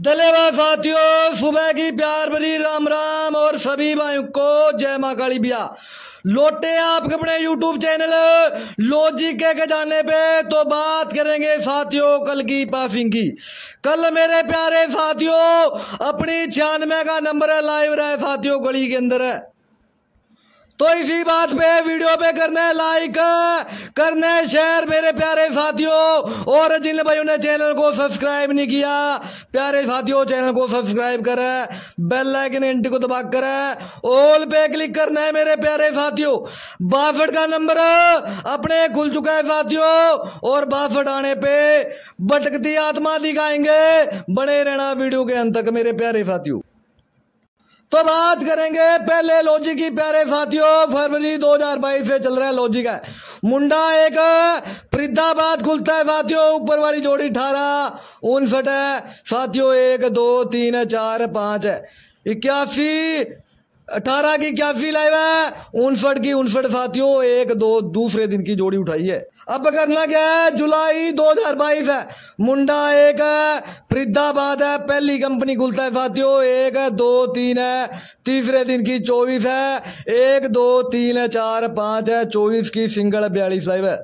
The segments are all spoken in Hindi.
धन्यवाद साथियों सुबह की प्यार भरी राम राम और सभी भाइयों को जय माँ काली बिया लौटे आपके अपने YouTube चैनल लॉजिक के खजाने पे तो बात करेंगे साथियों कल की पासिंग की कल मेरे प्यारे साथियों अपनी छियानवे का नंबर है लाइव रहे साथियों गली के अंदर है तो इसी बात पे वीडियो पे करना है लाइक करना है शेयर मेरे प्यारे साथियों और जिन भाइयों ने चैनल को सब्सक्राइब नहीं किया प्यारे साथियों चैनल को सब्सक्राइब करे बेल आइकन एंटी को दबा कर ऑल पे क्लिक करना है मेरे प्यारे साथियों बासठ का नंबर अपने खुल चुका है साथियों और बासठ आने पे भटकती आत्मा दिखाएंगे बने रहना वीडियो के अंत तक मेरे प्यारे साथियों तो बात करेंगे पहले लॉजिक की प्यारे साथियों फरवरी 2022 से चल रहा है लॉजिक है मुंडा एक फरीदाबाद खुलता है साथियों ऊपर वाली जोड़ी अठारह उनसठ है साथियों एक दो तीन चार पांच है इक्यासी अठारह की इक्यासी लाइव है उनसठ की उनसठ साथियों एक दो दूसरे दिन की जोड़ी उठाई है अब करना क्या है जुलाई 2022 है मुंडा एक है फरीदाबाद है पहली कंपनी खुलता है साथियों एक है दो तीन है तीसरे दिन की चौबीस है एक दो तीन है चार पांच है चौबीस की सिंगल बयालीस लाइव है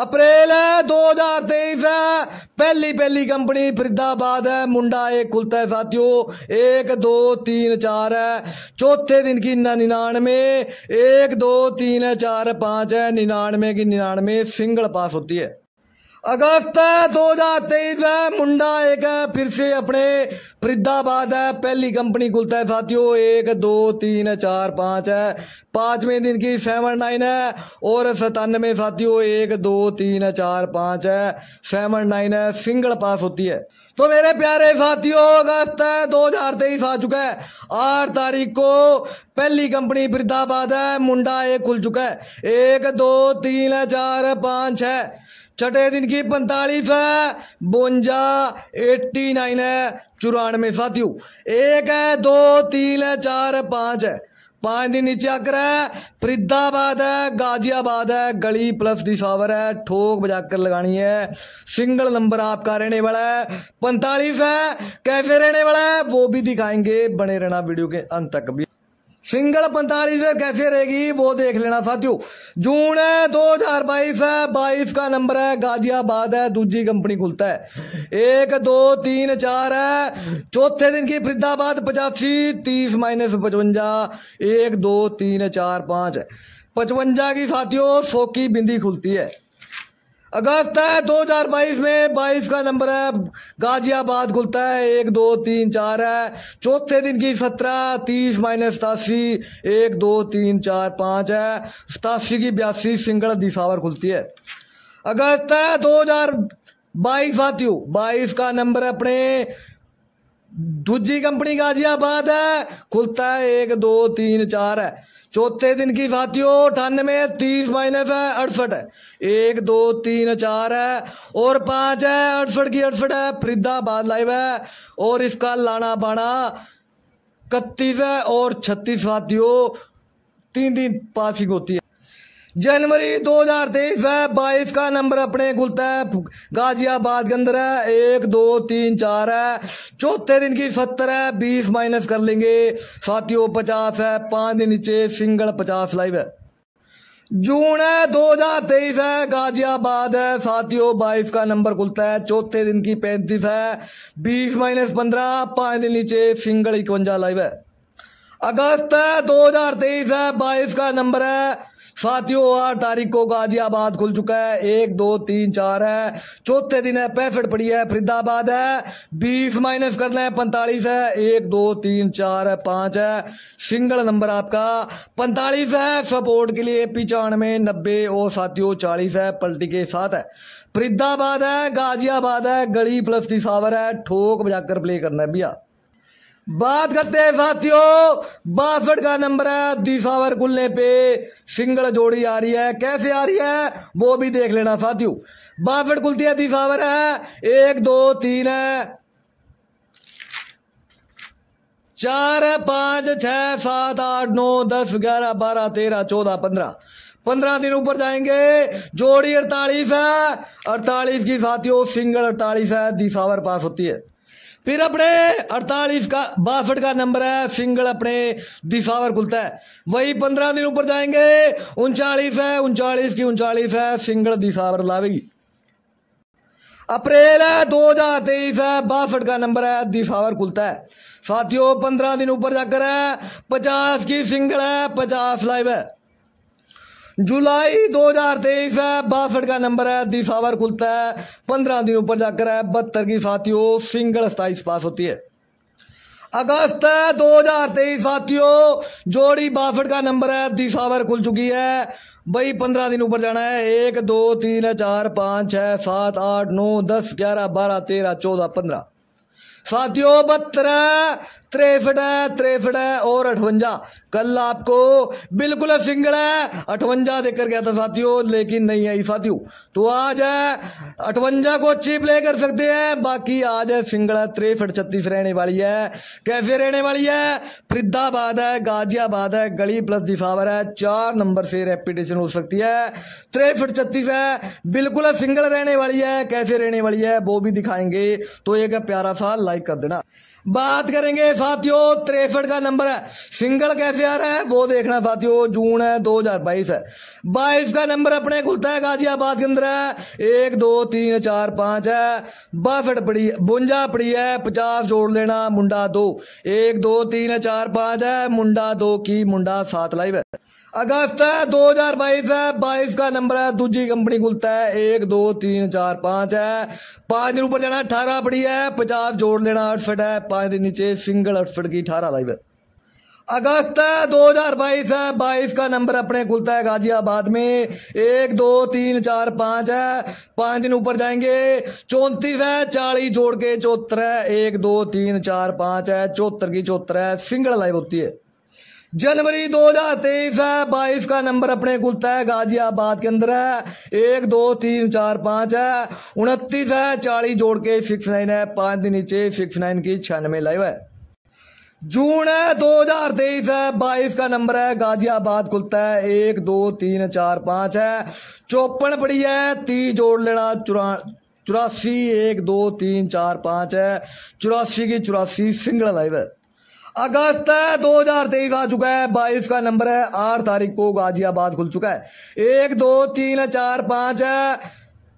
अप्रैल है दो हजार तेईस है पहली पहली कंपनी फरीदाबाद है मुंडा एक खुलता है साथियों एक दो तीन चार है चौथे दिन की निन्यानवे एक दो तीन चार पाँच है निन्यानवे की निन्यानवे सिंगल पास होती है अगस्त है दो हजार तेईस है मुंडा एक है फिर से अपने फरीदाबाद है पहली कंपनी खुलता है साथियों एक दो तीन चार पाँच है पाँचवें दिन की सेवन नाइन है और सतानवे साथियों एक दो तीन चार पाँच है सेवन नाइन है सिंगल पास होती है तो मेरे प्यारे साथियों अगस्त है दो हजार तेईस आ चुका है आठ तारीख को पहली कंपनी फरीदाबाद है मुंडा एक खुल चुका है एक दो तीन चार पाँच है छठे दिन की पैंतालीस है बुंजा एट्टी नाइन है चौरानवे साथियों एक है दो तीन है चार है पाँच है पाँच दिन नीचे आकर है फरीदाबाद है गाजियाबाद है गली प्लस दिशावर है ठोक बजा कर लगानी है सिंगल नंबर आपका रहने वाला है पैंतालीस है कैसे रहने वाला है वो भी दिखाएंगे बने रहना वीडियो के अंत तक भी सिंगल पैंतालीस कैसे रहेगी वो देख लेना साथियों जून है दो हजार बाईस है बाईस का नंबर है गाजियाबाद है दूसरी कंपनी खुलता है एक दो तीन चार है चौथे दिन की फरीदाबाद पचासी तीस माइनस पचवंजा एक दो तीन चार पाँच पचवंजा की साथियों सौ की बिंदी खुलती है अगस्त है 2022 में 22 का नंबर है गाजियाबाद खुलता है एक दो तीन चार है चौथे दिन की सत्रह तीस माइनस सतासी एक दो तीन चार पाँच है सतासी की बयासी सिंगल दिसावर खुलती है अगस्त है दो हजार बाईस साथियों बाईस का नंबर अपने दूजी कंपनी गाजियाबाद है खुलता है एक दो तीन चार है चौथे दिन की साथियों अठानवे तीस माइनस है अड़सठ एक दो तीन चार है और पाँच है अड़सठ की अड़सठ है फरीदाबाद लाइव है और इसका लाना बाना इकतीस है और छत्तीस साथियों तीन दिन पासिंग होती है जनवरी 2023 है बाईस का नंबर अपने खुलता है गाजियाबाद के अंदर है एक दो तीन चार है चौथे दिन की सत्तर है बीस माइनस कर लेंगे साथियों पचास है पाँच दिन नीचे सिंगल पचास लाइव है जून है दो हजार तेईस है गाजियाबाद है साथियों बाईस का नंबर खुलता है चौथे दिन की पैंतीस है बीस माइनस पंद्रह पाँच दिन नीचे सिंगल इकवंजा लाइव है अगस्त है दो हजार तेईस है बाईस का नंबर है साथियों आठ तारीख को गाजियाबाद खुल चुका है एक दो तीन चार है चौथे दिन है पैंसठ पड़ी है फरीदाबाद है बीस माइनस करना है पैंतालीस है एक दो तीन चार है पाँच है सिंगल नंबर आपका पैंतालीस है सपोर्ट के लिए पिचानवे नब्बे और साथियों चालीस है पलटी के साथ है फरीदाबाद है गाजियाबाद है गली प्लस तिसावर है ठोक बजाकर प्ले करना है भैया बात करते हैं साथियों बासठ का नंबर है दिशावर खुलने पे सिंगल जोड़ी आ रही है कैसे आ रही है वो भी देख लेना साथियों बासठ खुलती है दिशावर है एक दो तीन है चार पांच छह सात आठ नौ दस ग्यारह बारह तेरह चौदह पंद्रह पंद्रह दिन ऊपर जाएंगे जोड़ी अड़तालीस है अड़तालीस की साथियों सिंगल अड़तालीस है दिशावर पास होती है फिर अपने अड़तालीस का बासठ का नंबर है सिंगल अपने दिशा पर खुलता है वही पंद्रह दिन ऊपर जाएंगे उनचालीस है उनचालीस की उनचालीस है सिंगल दिशा लावेगी अप्रैल है दो हजार तेईस है बासठ का नंबर है दिशावर खुलता है साथियों पंद्रह दिन ऊपर जाकर है पचास की सिंगल है पचास लाइव है जुलाई 2023 है बासठ का नंबर है दिस आवर खुलता है पंद्रह दिन ऊपर जाकर है बहत्तर की साथियों सिंगल सताइस पास होती है अगस्त है तेईस साथियों जोड़ी बासठ का नंबर है दिस आवर खुल चुकी है भाई पंद्रह दिन ऊपर जाना है एक दो तीन चार पाँच छः सात आठ नौ दस ग्यारह बारह तेरह चौदह पंद्रह साथियों बहत्तर तिरसठ है तिरसठ है और अठवंजा कल आपको बिल्कुल सिंगल है अठवंजा देकर गया था साथियों लेकिन नहीं आई साथियों तो आज है अठवंजा को अच्छी प्ले कर सकते हैं बाकी आज है सिंगल है तिरसठ छत्तीस रहने वाली है कैसे रहने वाली है फरीदाबाद है गाजियाबाद है गली प्लस दिफावर है चार नंबर से रेपिटेशन हो सकती है तिरसठ छत्तीस है बिल्कुल सिंगल रहने वाली है कैसे रहने वाली है वो भी दिखाएंगे तो एक प्यारा सा लाइक कर देना बात करेंगे साथियों त्रेसठ का नंबर है सिंगल कैसे आ रहा है वो देखना साथियों जून है दो हजार बाईस है बाईस का नंबर अपने खुलता है गाजियाबाद के अंदर है एक दो तीन चार पांच है बासठ पड़ी बुंजा पड़ी है पचास जोड़ लेना मुंडा दो एक दो तीन चार पांच है मुंडा दो की मुंडा सात लाइव है अगस्त है दो हजार बाईस है बाईस का नंबर है दूजी कंपनी खुलता है एक दो तीन चार पांच है पांच दिन ऊपर जाना अठारह पड़ी है पचास जोड़ लेना अड़सठ है पाँच दिन नीचे सिंगल अड़सठ की अठारह लाइव है अगस्त दो हजार बाईस है बाईस का नंबर अपने खुलता है गाजियाबाद में एक दो तीन चार पाँच है पाँच दिन ऊपर जाएंगे चौंतीस है चालीस जोड़ के चौहत्तर है एक दो तीन चार पाँच है चौहत्तर की चौहत्तर है सिंगल लाइव होती है जनवरी 2023 है बाईस का नंबर अपने कुलता है गाजियाबाद के अंदर है एक दो तीन चार पाँच है उनतीस है चालीस जोड़ के सिक्स नाइन है पाँच दिन नीचे सिक्स नाइन की छियानवे लाइव है जून है दो हजार तेईस है बाईस का नंबर है गाजियाबाद खुलता है एक दो तीन चार पाँच है चौपन पड़ी है तीस जोड़ लेना चुरा चौरासी एक दो तीन चार पाँच है चौरासी की चौरासी सिंगल लाइव है अगस्त है दो हजार तेईस आ चुका है बाईस का नंबर है आठ तारीख को गाजियाबाद खुल चुका है एक दो तीन चार पांच है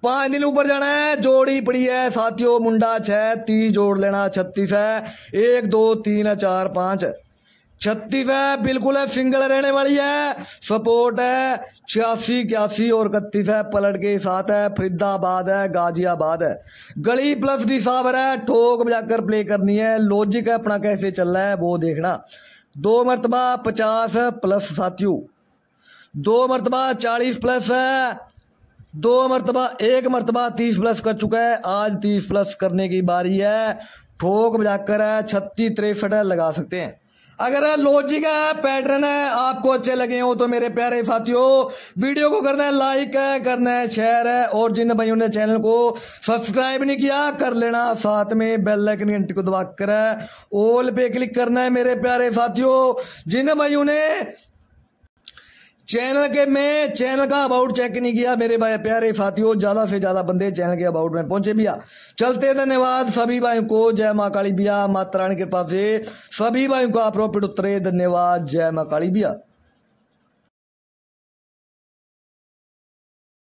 पांच दिन ऊपर जाना है जोड़ी पड़ी है साथियों मुंडा छह तीस जोड़ लेना छत्तीस है एक दो तीन चार पांच छत्तीस है बिल्कुल है सिंगल रहने वाली है सपोर्ट है छियासी इक्यासी और इकतीस है पलट के साथ है फरीदाबाद है गाजियाबाद है गली प्लस दी साबर है ठोक बजाकर प्ले करनी है लॉजिक है अपना कैसे चल रहा है वो देखना दो मरतबा पचास प्लस साथियों दो मरतबा चालीस प्लस है दो मरतबा एक मरतबा तीस प्लस कर चुका है आज तीस प्लस करने की बारी है ठोक बजाकर है छत्तीस तिरसठ लगा सकते हैं अगर लॉजिक है पैटर्न है आपको अच्छे लगे हो तो मेरे प्यारे साथियों वीडियो को करना है लाइक है करना है शेयर है और जिन भाइयों ने चैनल को सब्सक्राइब नहीं किया कर लेना साथ में बेल आइकन घंटी को दबा कर ऑल पे क्लिक करना है मेरे प्यारे साथियों जिन भाइयों ने चैनल के मैं चैनल का अबाउट चेक नहीं किया मेरे भाई प्यारे साथियों ज़्यादा से ज़्यादा बंदे चैनल के अबाउट में पहुंचे भैया चलते धन्यवाद सभी भाई को जय माँ काली भैया माता रानी कृपा से सभी भाई को आप प्रॉफिट उतरे धन्यवाद जय माँ काली भैया